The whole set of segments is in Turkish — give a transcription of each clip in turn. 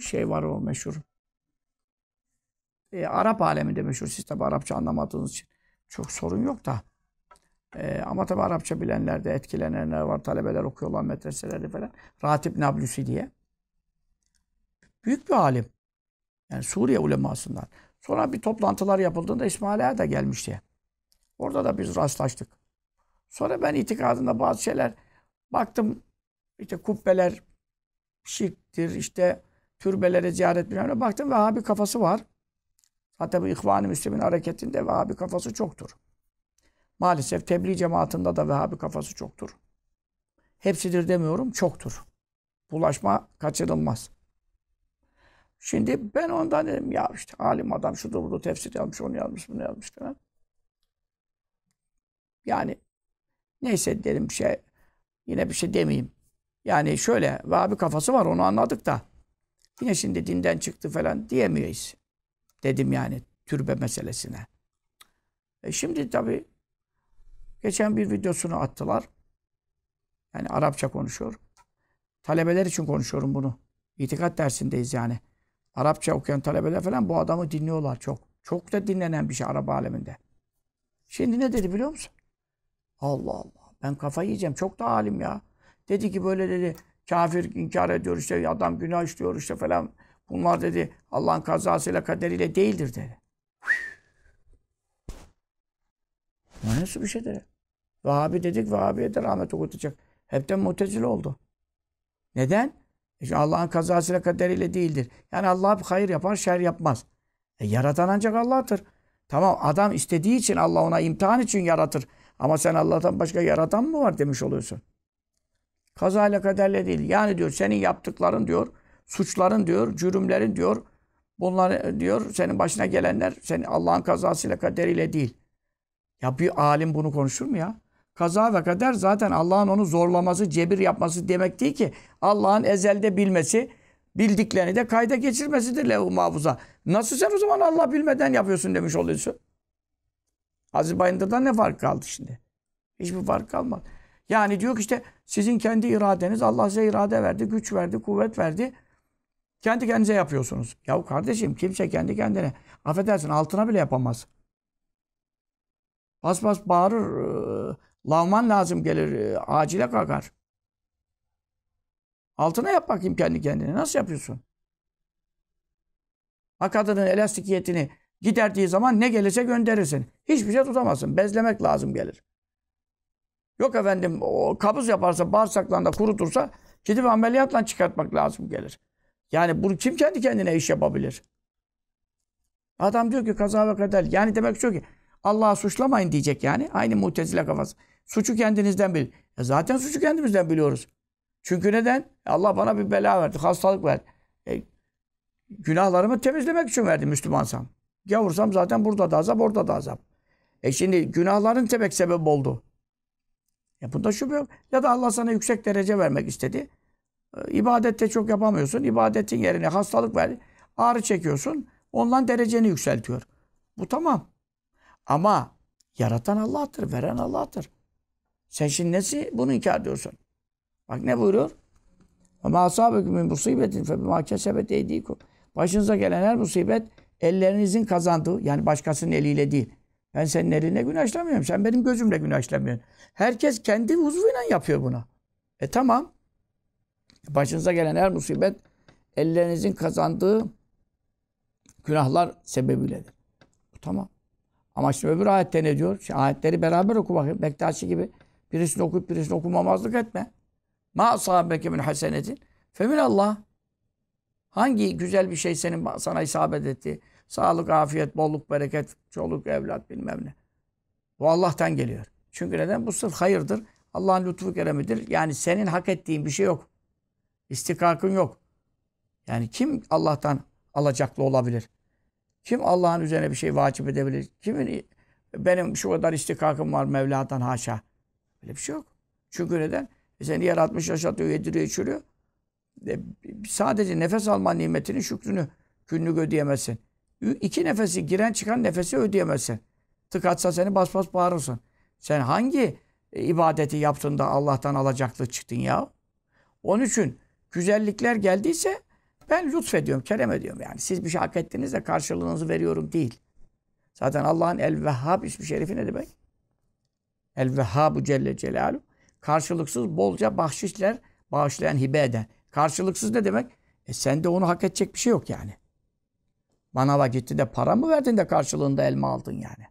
şey var o meşhur. E, Arap aleminde meşhur. Siz tabi Arapça anlamadığınız için çok sorun yok da. E, ama tabi Arapça bilenler de etkilenenler var. Talebeler okuyorlar medreselerde falan. Ratip Nablusi diye. Büyük bir alim. Yani Suriye ulemasından. Sonra bir toplantılar yapıldığında İsmaila'ya da gelmişti. Orada da biz rastlaştık. Sonra ben itikadında bazı şeyler baktım işte kubbeler şirktir işte türbelere ziyaret bilmem ne. Baktım Vehhabi kafası var. Hatta bu İhvan-ı Müslümin hareketinde Vehhabi kafası çoktur. Maalesef tebliğ cemaatında da Vehhabi kafası çoktur. Hepsidir demiyorum, çoktur. Bulaşma kaçınılmaz. Şimdi ben ondan dedim ya işte alim adam şudur budur tefsir yazmış, onu yazmış, bunu yazmış falan. Yani neyse dedim bir şey, yine bir şey demeyeyim. Yani şöyle Vehhabi kafası var onu anladık da Yine şimdi dinden çıktı falan diyemeyiz. Dedim yani türbe meselesine. E şimdi tabii geçen bir videosunu attılar. Yani Arapça konuşuyor. Talebeler için konuşuyorum bunu. İtikat dersindeyiz yani. Arapça okuyan talebeler falan bu adamı dinliyorlar çok. Çok da dinlenen bir şey Arap aleminde. Şimdi ne dedi biliyor musun? Allah Allah. Ben kafa yiyeceğim. Çok da alim ya. Dedi ki böyle dedi kafir inkar ediyor işte adam günah işliyor işte falan. Bunlar dedi Allah'ın kazasıyla kaderiyle değildir dedi. Bu nasıl bir şey dedi? Vahabi dedik, Vahabi'ye de rahmet okutacak. Hepten mutezil oldu. Neden? E Allah'ın kazasıyla kaderiyle değildir. Yani Allah hayır yapar, şer yapmaz. E, yaratan ancak Allah'tır. Tamam adam istediği için Allah ona imtihan için yaratır. Ama sen Allah'tan başka yaratan mı var demiş oluyorsun. Kazayla kaderle değil. Yani diyor senin yaptıkların diyor, suçların diyor, cürümlerin diyor, bunlar e, diyor senin başına gelenler senin Allah'ın kazasıyla kaderiyle değil. Ya bir alim bunu konuşur mu ya? Kaza ve kader zaten Allah'ın onu zorlaması, cebir yapması demek değil ki. Allah'ın ezelde bilmesi, bildiklerini de kayda geçirmesidir levh-i mahfuza. Nasıl sen o zaman Allah bilmeden yapıyorsun demiş oluyorsun. Aziz Bayındır'dan ne fark kaldı şimdi? Hiçbir fark kalmadı. Yani diyor ki işte sizin kendi iradeniz Allah size irade verdi, güç verdi, kuvvet verdi. Kendi kendinize yapıyorsunuz. Yahu kardeşim kimse kendi kendine affedersin altına bile yapamaz. Bas bas bağırır. Lavman lazım gelir. Acile kalkar. Altına yap bakayım kendi kendine. Nasıl yapıyorsun? Hakadının elastikiyetini giderdiği zaman ne gelirse gönderirsin. Hiçbir şey tutamazsın. Bezlemek lazım gelir. Yok efendim o kabız yaparsa bağırsaklarında kurutursa gidip ameliyatla çıkartmak lazım gelir. Yani bunu kim kendi kendine iş yapabilir? Adam diyor ki kaza ve kader. Yani demek şu ki Allah'a suçlamayın diyecek yani. Aynı mutezile kafası. Suçu kendinizden bil. E zaten suçu kendimizden biliyoruz. Çünkü neden? E Allah bana bir bela verdi, hastalık verdi. E, günahlarımı temizlemek için verdi Müslümansam. Gavursam zaten burada da azap, orada da azap. E şimdi günahların temek sebep oldu. E bunda şüphe yok. Ya da Allah sana yüksek derece vermek istedi. E, ibadette çok yapamıyorsun. İbadetin yerine hastalık verdi. Ağrı çekiyorsun. Ondan dereceni yükseltiyor. Bu tamam. Ama yaratan Allah'tır. Veren Allah'tır. Sen şimdi nesi bunu inkar ediyorsun? Bak ne buyuruyor? Ama asabeküm min musibetin fe bima kesebet Başınıza gelen her musibet ellerinizin kazandığı yani başkasının eliyle değil. Ben senin eline günah işlemiyorum. Sen benim gözümle günah işlemiyorsun. Herkes kendi huzuruyla yapıyor bunu. E tamam. Başınıza gelen her musibet ellerinizin kazandığı günahlar sebebiyledir. Tamam. Ama şimdi öbür ayette ne diyor? Şimdi ayetleri beraber oku bakayım. Bektaşi gibi birisini okuyup birisini okumamazlık etme. Ma asabeke min hasenetin femin Allah. Hangi güzel bir şey senin sana isabet etti? Sağlık, afiyet, bolluk, bereket, çoluk, evlat bilmem ne. Bu Allah'tan geliyor. Çünkü neden? Bu sırf hayırdır. Allah'ın lütfu keremidir. Yani senin hak ettiğin bir şey yok. İstikakın yok. Yani kim Allah'tan alacaklı olabilir? Kim Allah'ın üzerine bir şey vacip edebilir? Kimin benim şu kadar istikakım var Mevla'dan haşa. Öyle bir şey yok. Çünkü neden? E seni yaratmış, yaşatıyor, yediriyor, içiriyor. E, sadece nefes alma nimetinin şükrünü günlük ödeyemezsin iki nefesi giren çıkan nefesi ödeyemezsin. Tıkatsa seni bas bas bağırırsın. Sen hangi e, ibadeti yaptın da Allah'tan alacaklı çıktın ya? Onun için güzellikler geldiyse ben lütfediyorum, kerem ediyorum yani. Siz bir şey hak ettiniz de karşılığınızı veriyorum değil. Zaten Allah'ın El-Vehhab ismi şerifi ne demek? El-Vehhabu Celle Celaluhu. Karşılıksız bolca bahşişler bağışlayan, hibe eden. Karşılıksız ne demek? E de onu hak edecek bir şey yok yani. Manava gitti de para mı verdin de karşılığında elma aldın yani?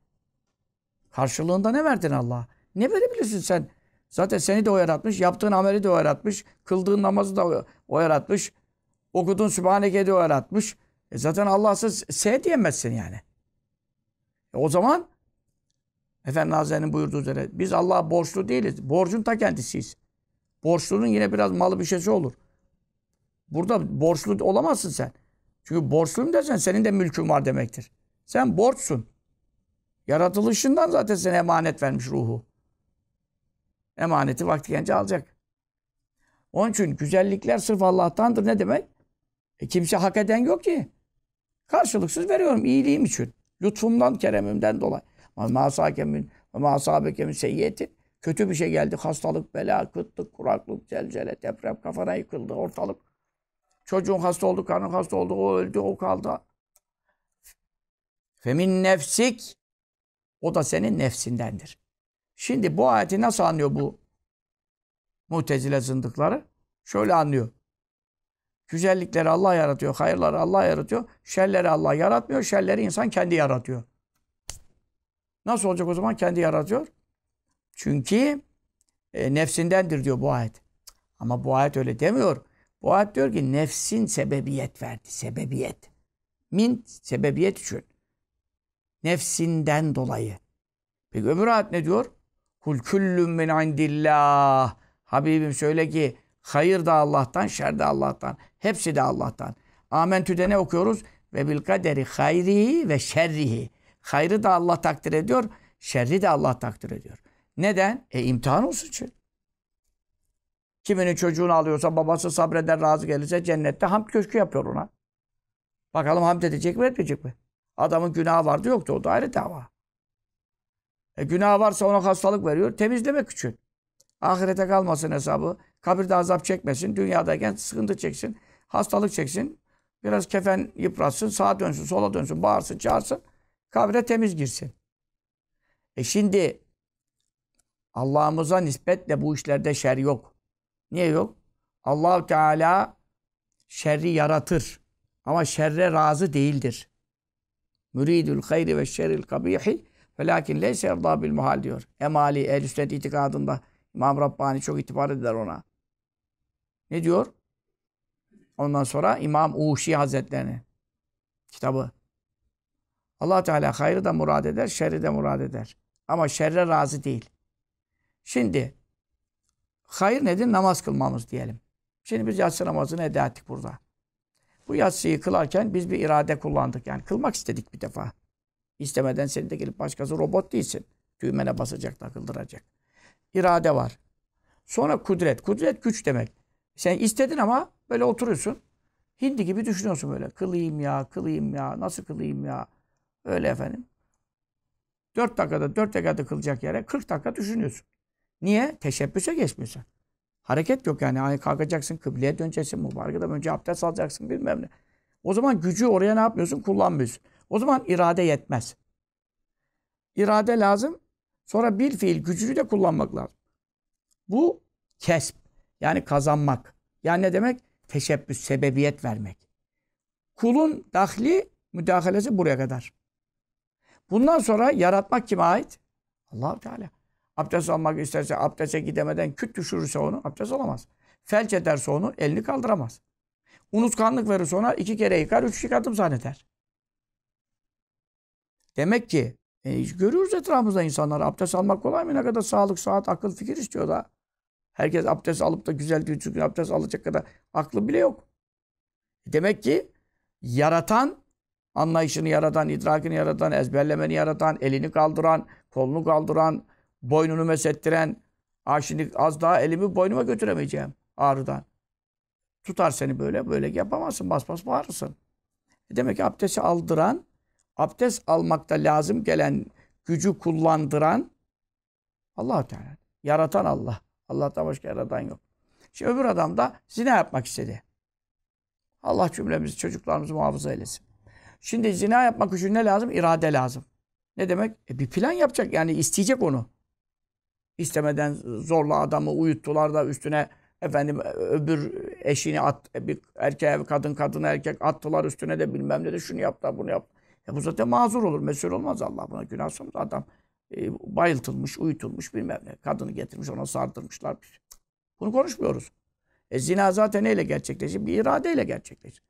Karşılığında ne verdin Allah? Ne verebilirsin sen? Zaten seni de o yaratmış, yaptığın ameli de o yaratmış, kıldığın namazı da o yaratmış, okuduğun Sübhaneke'yi de o yaratmış. E zaten Allahsız se diyemezsin yani. E o zaman Efendi Hazretleri'nin buyurduğu üzere biz Allah'a borçlu değiliz. Borcun ta kendisiyiz. Borçlunun yine biraz malı bir şeysi olur. Burada borçlu olamazsın sen. Çünkü borçluyum desen senin de mülkün var demektir. Sen borçsun. Yaratılışından zaten sana emanet vermiş ruhu. Emaneti vakti gelince alacak. Onun için güzellikler sırf Allah'tandır. Ne demek? E kimse hak eden yok ki. Karşılıksız veriyorum iyiliğim için. Lütfumdan, keremimden dolayı. Masakemin ve masabekemin seyyiyeti. Kötü bir şey geldi. Hastalık, bela, kıtlık, kuraklık, celcele, deprem, kafana yıkıldı, ortalık Çocuğun hasta oldu, karnın hasta oldu, o öldü, o kaldı. Femin nefsik o da senin nefsindendir. Şimdi bu ayeti nasıl anlıyor bu mutezile zındıkları? Şöyle anlıyor. Güzellikleri Allah yaratıyor, hayırları Allah yaratıyor, şerleri Allah yaratmıyor, şerleri insan kendi yaratıyor. Nasıl olacak o zaman kendi yaratıyor? Çünkü e, nefsindendir diyor bu ayet. Ama bu ayet öyle demiyor. Bu ayet diyor ki nefsin sebebiyet verdi. Sebebiyet. Min sebebiyet için. Nefsinden dolayı. Peki öbür ayet ne diyor? Kul küllüm min indillah. Habibim söyle ki hayır da Allah'tan, şer de Allah'tan. Hepsi de Allah'tan. Amentü'de ne okuyoruz? Ve bil kaderi hayrihi ve şerrihi. Hayrı da Allah takdir ediyor, şerri de Allah takdir ediyor. Neden? E imtihan olsun için. Kiminin çocuğunu alıyorsa babası sabreder razı gelirse cennette hamd köşkü yapıyor ona. Bakalım hamd edecek mi etmeyecek mi? Adamın günahı vardı yoktu o da ayrı dava. E, günah varsa ona hastalık veriyor temizlemek için. Ahirete kalmasın hesabı. Kabirde azap çekmesin. Dünyadayken sıkıntı çeksin. Hastalık çeksin. Biraz kefen yıpratsın. Sağa dönsün, sola dönsün. Bağırsın, çağırsın. Kabre temiz girsin. E şimdi Allah'ımıza nispetle bu işlerde şer yok. Niye yok? Allahu Teala şerri yaratır ama şerre razı değildir. Müridül hayri ve şerril kabihi velakin leyse erda bil muhal diyor. Emali, ehl sünnet itikadında İmam Rabbani çok itibar eder ona. Ne diyor? Ondan sonra İmam Uşi Hazretleri kitabı. allah Teala hayrı da murad eder, şerri de murad eder. Ama şerre razı değil. Şimdi Hayır nedir? Namaz kılmamız diyelim. Şimdi biz yatsı namazını eda ettik burada. Bu yatsıyı kılarken biz bir irade kullandık. Yani kılmak istedik bir defa. İstemeden senin de gelip başkası robot değilsin. Düğmene basacak, da kıldıracak. İrade var. Sonra kudret. Kudret güç demek. Sen istedin ama böyle oturuyorsun. Hindi gibi düşünüyorsun böyle. Kılayım ya, kılayım ya, nasıl kılayım ya. Öyle efendim. 4 dakikada, 4 dakikada kılacak yere 40 dakika düşünüyorsun. Niye? Teşebbüse geçmiyorsun. Hareket yok yani. Hani kalkacaksın, kıbleye döneceksin, mübarekeden önce abdest alacaksın bilmem ne. O zaman gücü oraya ne yapmıyorsun? Kullanmıyorsun. O zaman irade yetmez. İrade lazım. Sonra bir fiil gücünü de kullanmak lazım. Bu kesp. Yani kazanmak. Yani ne demek? Teşebbüs, sebebiyet vermek. Kulun dahli, müdahalesi buraya kadar. Bundan sonra yaratmak kime ait? allah Teala. Abdest almak isterse abdeste gidemeden küt düşürürse onu abdest alamaz. Felç ederse onu elini kaldıramaz. Unutkanlık verirse ona iki kere yıkar, üç yıkadım zanneder. Demek ki e, görüyoruz etrafımızda insanlar abdest almak kolay mı? Ne kadar sağlık, saat, akıl, fikir istiyor da. Herkes abdest alıp da güzel bir gün abdest alacak kadar aklı bile yok. E, demek ki yaratan, anlayışını yaratan, idrakini yaratan, ezberlemeni yaratan, elini kaldıran, kolunu kaldıran, boynunu mesettiren, ha şimdi az daha elimi boynuma götüremeyeceğim ağrıdan. Tutar seni böyle, böyle yapamazsın, bas bas bağırırsın. E demek ki abdesti aldıran, abdest almakta lazım gelen gücü kullandıran allah Teala. Yaratan Allah. Allah'tan başka yaratan yok. Şimdi öbür adam da zina yapmak istedi. Allah cümlemizi, çocuklarımızı muhafaza eylesin. Şimdi zina yapmak için ne lazım? İrade lazım. Ne demek? E bir plan yapacak yani isteyecek onu istemeden zorla adamı uyuttular da üstüne efendim öbür eşini at, bir erkeğe bir kadın kadın erkek attılar üstüne de bilmem ne de şunu yaptılar bunu yaptı. E bu zaten mazur olur, mesul olmaz Allah buna günah sormaz. Adam e, bayıltılmış, uyutulmuş bilmem ne. Kadını getirmiş ona sardırmışlar. Bunu konuşmuyoruz. E zina zaten neyle gerçekleşir? Bir iradeyle gerçekleşir.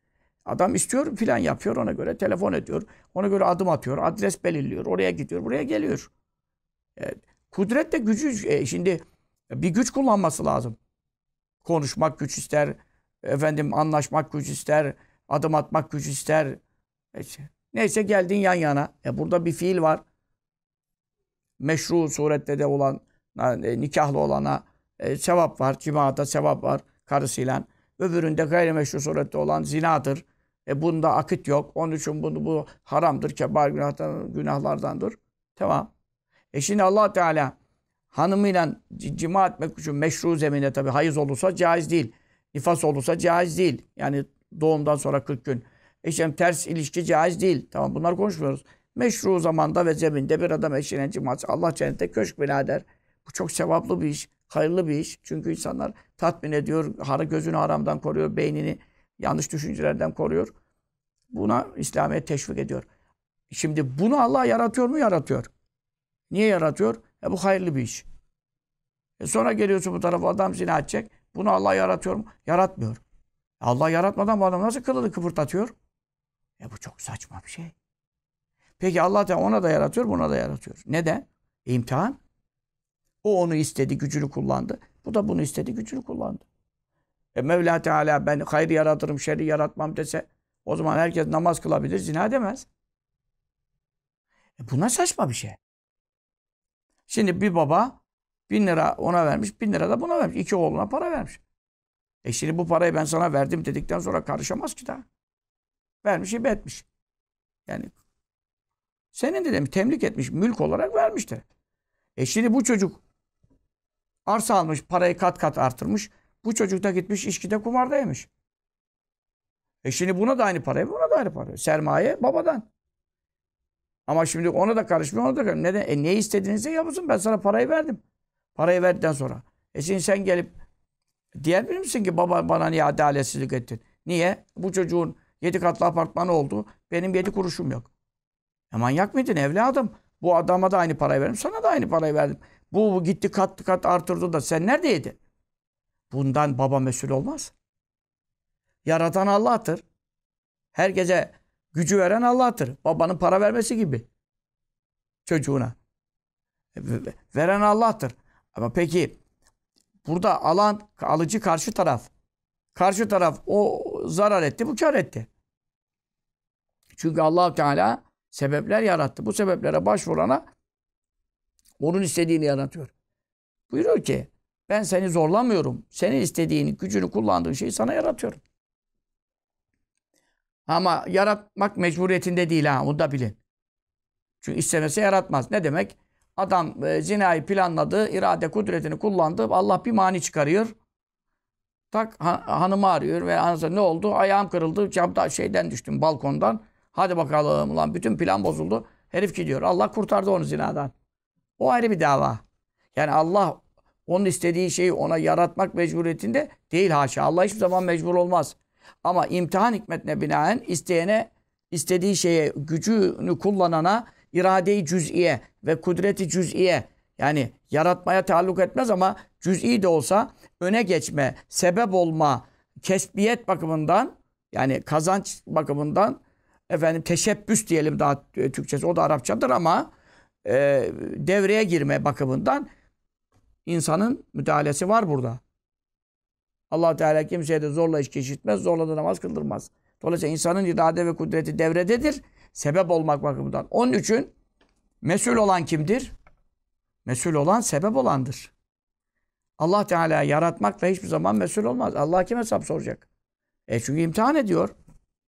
Adam istiyor plan yapıyor ona göre telefon ediyor. Ona göre adım atıyor, adres belirliyor, oraya gidiyor, buraya geliyor. Evet. Kudret de gücü e, şimdi bir güç kullanması lazım. Konuşmak güç ister, efendim anlaşmak güç ister, adım atmak güç ister. Neyse geldin yan yana. E burada bir fiil var. Meşru surette de olan e, nikahlı olana e, sevap var. Cimada sevap var karısıyla. Öbüründe gayrimeşru surette olan zinadır. E bunda akıt yok. Onun için bunu bu haramdır. Kebar günahlardandır. Tamam. E şimdi allah Teala hanımıyla cima etmek için meşru zeminde tabi hayız olursa caiz değil. Nifas olursa caiz değil. Yani doğumdan sonra 40 gün. İşte ters ilişki caiz değil. Tamam bunlar konuşmuyoruz. Meşru zamanda ve zeminde bir adam eşine cimatı Allah cennette köşk binader. Bu çok sevaplı bir iş. Hayırlı bir iş. Çünkü insanlar tatmin ediyor. harı gözünü haramdan koruyor. Beynini yanlış düşüncelerden koruyor. Buna İslamiyet teşvik ediyor. Şimdi bunu Allah yaratıyor mu? Yaratıyor. Niye yaratıyor? E bu hayırlı bir iş. E sonra geliyorsun bu tarafa adam zina edecek. Bunu Allah yaratıyor mu? Yaratmıyor. E, Allah yaratmadan bu adam nasıl kılını kıpırdatıyor? E bu çok saçma bir şey. Peki Allah Teala ona da yaratıyor, buna da yaratıyor. Neden? E, imtihan. O onu istedi, gücünü kullandı. Bu da bunu istedi, gücünü kullandı. E Mevla Teala ben hayır yaratırım, şerri yaratmam dese o zaman herkes namaz kılabilir, zina demez. E, bu ne saçma bir şey. Şimdi bir baba bin lira ona vermiş, bin lira da buna vermiş. iki oğluna para vermiş. E şimdi bu parayı ben sana verdim dedikten sonra karışamaz ki daha. Vermiş, ibe etmiş. Yani senin de demiş, temlik etmiş, mülk olarak vermiştir. E şimdi bu çocuk arsa almış, parayı kat kat artırmış. Bu çocuk da gitmiş içkide kumardaymış. E şimdi buna da aynı parayı, buna da aynı parayı. Sermaye babadan. Ama şimdi ona da karışmıyor, ona da karışmıyor. Neden? E ne istediğinizse yapılsın. Ben sana parayı verdim. Parayı verdikten sonra. E şimdi sen gelip diğer diyebilir misin ki baba bana niye adaletsizlik ettin? Niye? Bu çocuğun yedi katlı apartmanı oldu. Benim yedi kuruşum yok. E manyak mıydın evladım? Bu adama da aynı parayı verdim. Sana da aynı parayı verdim. Bu, bu gitti kat kat artırdı da sen neredeydin? Bundan baba mesul olmaz. Yaratan Allah'tır. Herkese Gücü veren Allah'tır. Babanın para vermesi gibi. Çocuğuna. E, veren Allah'tır. Ama peki burada alan alıcı karşı taraf. Karşı taraf o zarar etti, bu kar etti. Çünkü allah Teala sebepler yarattı. Bu sebeplere başvurana onun istediğini yaratıyor. Buyuruyor ki ben seni zorlamıyorum. Senin istediğini, gücünü kullandığın şeyi sana yaratıyorum. Ama yaratmak mecburiyetinde değil ha. Onu da bilin. Çünkü istemese yaratmaz. Ne demek? Adam e, zinayı planladı, irade kudretini kullandı. Allah bir mani çıkarıyor. Tak ha, hanımı arıyor ve anasını ne oldu? Ayağım kırıldı. Camda şeyden düştüm balkondan. Hadi bakalım ulan bütün plan bozuldu. Herif gidiyor. Allah kurtardı onu zinadan. O ayrı bir dava. Yani Allah onun istediği şeyi ona yaratmak mecburiyetinde değil haşa. Allah hiçbir zaman mecbur olmaz. Ama imtihan hikmetine binaen isteyene, istediği şeye, gücünü kullanana irade-i cüz'iye ve kudreti cüz'iye yani yaratmaya taalluk etmez ama cüz'i de olsa öne geçme, sebep olma, kesbiyet bakımından yani kazanç bakımından efendim teşebbüs diyelim daha e, Türkçesi o da Arapçadır ama e, devreye girme bakımından insanın müdahalesi var burada allah Teala kimseye de zorla iş geçirtmez, zorla da namaz kıldırmaz. Dolayısıyla insanın irade ve kudreti devrededir. Sebep olmak bakımından. Onun için mesul olan kimdir? Mesul olan sebep olandır. Allah Teala yaratmakla hiçbir zaman mesul olmaz. Allah kim hesap soracak? E çünkü imtihan ediyor.